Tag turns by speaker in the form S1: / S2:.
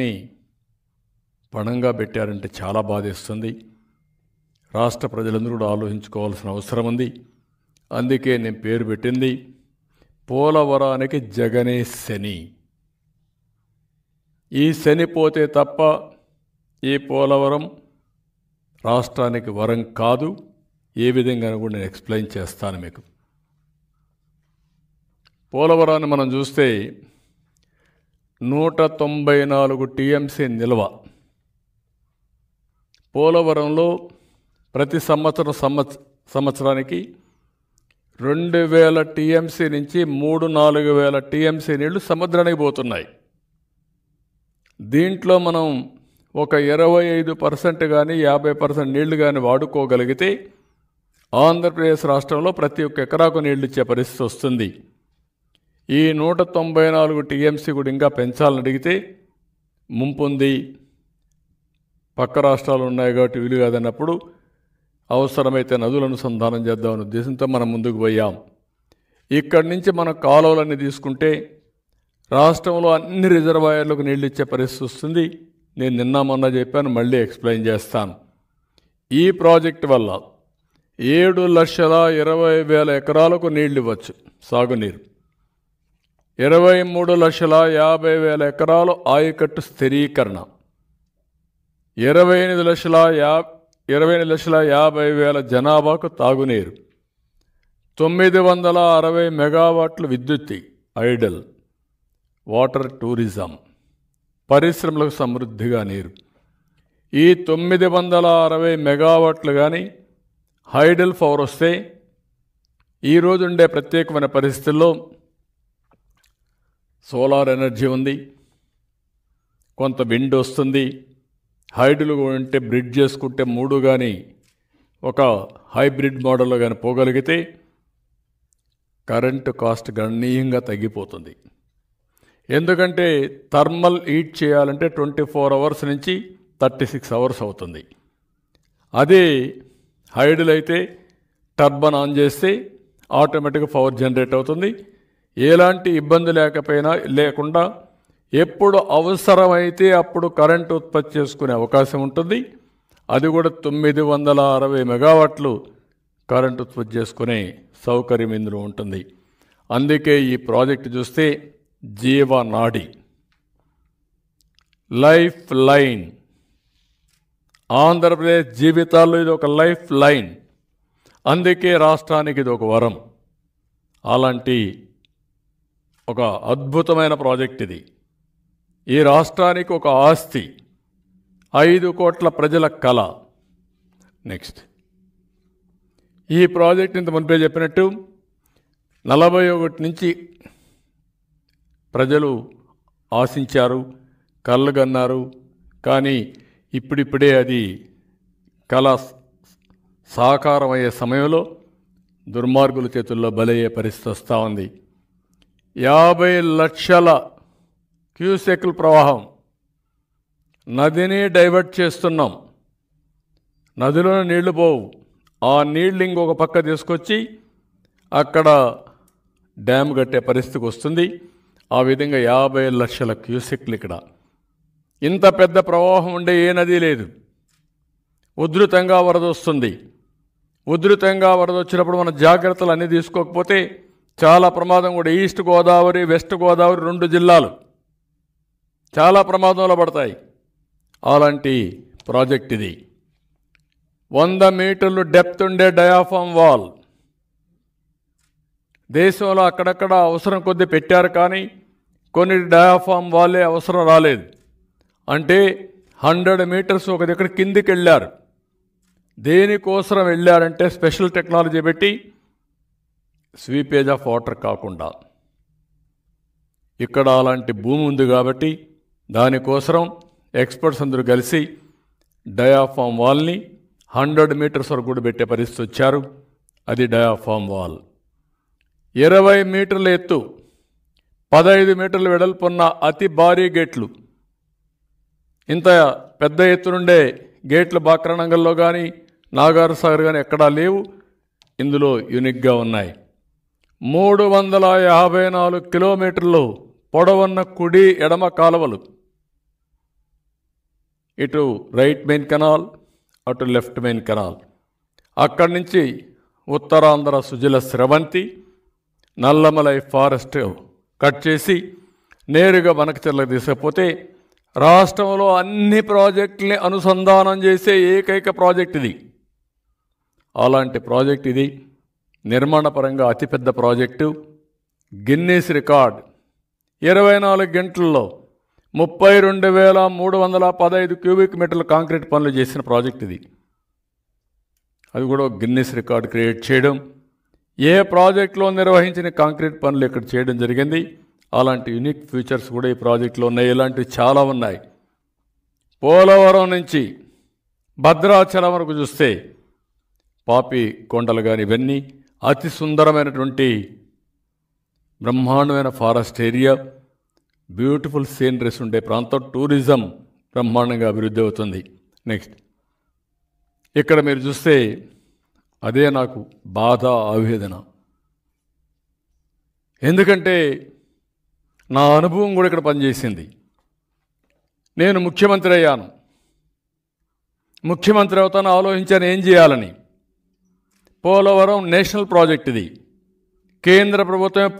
S1: ని పణంగా పెట్టారంటే చాలా బాధేస్తుంది రాష్ట్ర ప్రజలందరూ కూడా ఆలోచించుకోవాల్సిన అవసరం ఉంది అందుకే నేను పేరు పెట్టింది పోలవరానికి జగనే శని ఈ శని పోతే తప్ప ఈ పోలవరం రాష్ట్రానికి వరం కాదు ఏ విధంగా కూడా నేను ఎక్స్ప్లెయిన్ చేస్తాను మీకు పోలవరాన్ని మనం చూస్తే నూట తొంభై నాలుగు టీఎంసీ నిల్వ పోలవరంలో ప్రతి సంవత్సరం సంవత్స సంవత్సరానికి రెండు వేల టీఎంసీ నుంచి మూడు నాలుగు వేల టీఎంసీ నీళ్లు సముద్రానికి పోతున్నాయి దీంట్లో మనం ఒక ఇరవై ఐదు పర్సెంట్ కానీ యాభై పర్సెంట్ నీళ్లు కానీ వాడుకోగలిగితే ఆంధ్రప్రదేశ్ రాష్ట్రంలో ప్రతి ఒక్క ఎకరాకు నీళ్లు ఇచ్చే పరిస్థితి వస్తుంది ఈ నూట తొంభై నాలుగు టీఎంసీ కూడా ఇంకా పెంచాలని అడిగితే ముంపుంది పక్క రాష్ట్రాలు ఉన్నాయి కాబట్టి వీలు కాదన్నప్పుడు అవసరమైతే నదులను అనుసంధానం చేద్దామనే ఉద్దేశంతో మనం ముందుకు పోయాం ఇక్కడి నుంచి మనం కాలువలన్నీ తీసుకుంటే రాష్ట్రంలో అన్ని రిజర్వాయర్లకు నీళ్ళు ఇచ్చే పరిస్థితి వస్తుంది నేను నిన్న మొన్న చెప్పాను మళ్ళీ ఎక్స్ప్లెయిన్ చేస్తాను ఈ ప్రాజెక్ట్ వల్ల ఏడు లక్షల ఇరవై వేల ఎకరాలకు నీళ్ళు ఇవ్వచ్చు సాగునీరు ఇరవై మూడు లక్షల యాభై వేల ఎకరాలు ఆయకట్టు స్థిరీకరణ ఇరవై ఎనిమిది లక్షల యా ఇరవై ఎనిమిది లక్షల యాభై వేల జనాభాకు తాగునీరు తొమ్మిది వందల అరవై మెగావాట్లు విద్యుత్ ఐడల్ వాటర్ టూరిజం పరిశ్రమలకు సమృద్ధిగా నీరు ఈ తొమ్మిది వందల అరవై మెగావాట్లు కానీ హైడల్ పవర్ వస్తే ఈరోజు ఉండే ప్రత్యేకమైన పరిస్థితుల్లో సోలార్ ఎనర్జీ ఉంది కొంత విండ్ వస్తుంది హైడ్లు ఉంటే బ్రిడ్ చేసుకుంటే మూడు కానీ ఒక హైబ్రిడ్ మోడల్లో కానీ పోగలిగితే కరెంటు కాస్ట్ గణనీయంగా తగ్గిపోతుంది ఎందుకంటే థర్మల్ హీట్ చేయాలంటే ట్వంటీ ఫోర్ అవర్స్ నుంచి థర్టీ సిక్స్ అవర్స్ అవుతుంది అదే హైడ్లు అయితే టర్బన్ ఆన్ చేస్తే ఆటోమేటిక్గా పవర్ జనరేట్ అవుతుంది ఎలాంటి ఇబ్బంది లేకపోయినా లేకుండా ఎప్పుడు అవసరమైతే అప్పుడు కరెంటు ఉత్పత్తి చేసుకునే అవకాశం ఉంటుంది అది కూడా తొమ్మిది వందల అరవై మెగావాట్లు కరెంట్ ఉత్పత్తి చేసుకునే సౌకర్యం ఇందులో ఉంటుంది అందుకే ఈ ప్రాజెక్ట్ చూస్తే జీవనాడి లైఫ్ లైన్ ఆంధ్రప్రదేశ్ జీవితాల్లో ఇది ఒక లైఫ్ లైన్ అందుకే రాష్ట్రానికి ఇది ఒక వరం అలాంటి ఒక అద్భుతమైన ప్రాజెక్ట్ ఇది ఈ రాష్ట్రానికి ఒక ఆస్తి ఐదు కోట్ల ప్రజల కళ నెక్స్ట్ ఈ ప్రాజెక్ట్ ఇంత మునిపే చెప్పినట్టు నలభై ఒకటి నుంచి ప్రజలు ఆశించారు కళ్ళు కన్నారు కానీ ఇప్పుడిప్పుడే అది కళ సాకారమయ్యే సమయంలో దుర్మార్గుల చేతుల్లో బలయ్యే పరిస్థితి వస్తూ ఉంది యాభై లక్షల క్యూసెక్ల ప్రవాహం నదిని డైవర్ట్ చేస్తున్నాం నదిలో నీళ్లు పోవు ఆ నీళ్ళు ఇంకొక పక్క తీసుకొచ్చి అక్కడ డ్యామ్ కట్టే పరిస్థితికి వస్తుంది ఆ విధంగా యాభై లక్షల క్యూసెక్లు ఇక్కడ ఇంత పెద్ద ప్రవాహం ఉండే ఏ నది లేదు ఉధృతంగా వరద వస్తుంది ఉధృతంగా వరద వచ్చినప్పుడు మన జాగ్రత్తలు అన్నీ తీసుకోకపోతే చాలా ప్రమాదం కూడా ఈస్ట్ గోదావరి వెస్ట్ గోదావరి రెండు జిల్లాలు చాలా ప్రమాదంలో పడతాయి అలాంటి ప్రాజెక్ట్ ఇది వంద మీటర్లు డెప్త్ ఉండే డయాఫామ్ వాల్ దేశంలో అక్కడక్కడ అవసరం కొద్ది పెట్టారు కానీ కొన్ని డయాఫామ్ వాళ్ళే అవసరం రాలేదు అంటే హండ్రెడ్ మీటర్స్ ఒక దగ్గర కిందికి వెళ్ళారు దేనికోసం వెళ్ళారంటే స్పెషల్ టెక్నాలజీ పెట్టి స్వీపేజ్ ఆఫ్ వాటర్ కాకుండా ఇక్కడ అలాంటి భూమి ఉంది కాబట్టి దానికోసం ఎక్స్పర్ట్స్ అందరూ కలిసి డయాఫామ్ వాల్ని హండ్రెడ్ మీటర్స్ వరకు కూడా పెట్టే పరిస్థితి వచ్చారు అది డయాఫామ్ వాల్ ఇరవై మీటర్ల ఎత్తు పదహైదు మీటర్ల వెడల్పున్న అతి భారీ గేట్లు ఇంత పెద్ద ఎత్తునుండే గేట్లు బాక్రణంగల్లో కానీ నాగార్ సాగర్ కానీ ఎక్కడా లేవు ఇందులో యూనిక్గా ఉన్నాయి మూడు వందల యాభై నాలుగు కిలోమీటర్లు పొడవున్న కుడి ఎడమ కాలువలు ఇటు రైట్ మెయిన్ కెనాల్ అటు లెఫ్ట్ మెయిన్ కెనాల్ అక్కడి నుంచి ఉత్తరాంధ్ర సుజల స్రవంతి నల్లమలై ఫారెస్ట్ కట్ చేసి నేరుగా వనకచెర్లకు తీసుకపోతే రాష్ట్రంలో అన్ని ప్రాజెక్టుల్ని అనుసంధానం చేసే ఏకైక ప్రాజెక్ట్ ఇది అలాంటి ప్రాజెక్ట్ ఇది నిర్మాణపరంగా అతిపెద్ద ప్రాజెక్టు గిన్నీస్ రికార్డ్ ఇరవై నాలుగు గంటల్లో ముప్పై రెండు వేల మూడు వందల పదహైదు క్యూబిక్ మీటర్ల కాంక్రీట్ పనులు చేసిన ప్రాజెక్ట్ ఇది అది కూడా గిన్నీస్ రికార్డ్ క్రియేట్ చేయడం ఏ ప్రాజెక్ట్లో నిర్వహించిన కాంక్రీట్ పనులు ఇక్కడ చేయడం జరిగింది అలాంటి యునిక్ ఫీచర్స్ కూడా ఈ ప్రాజెక్ట్లో ఉన్నాయి ఇలాంటివి చాలా ఉన్నాయి పోలవరం నుంచి భద్రాచలం వరకు చూస్తే పాపి కొండలు కానీ ఇవన్నీ అతి సుందరమైనటువంటి బ్రహ్మాండమైన ఫారెస్ట్ ఏరియా బ్యూటిఫుల్ సీనరీస్ ఉండే ప్రాంతం టూరిజం బ్రహ్మాండంగా అభివృద్ధి అవుతుంది నెక్స్ట్ ఇక్కడ మీరు చూస్తే అదే నాకు బాధ ఆవేదన ఎందుకంటే నా అనుభవం కూడా ఇక్కడ పనిచేసింది నేను ముఖ్యమంత్రి అయ్యాను ముఖ్యమంత్రి అవుతాను ఆలోచించాను ఏం చేయాలని పోలవరం నేషనల్ ప్రాజెక్ట్ ఇది కేంద్ర ప్రభుత్వమే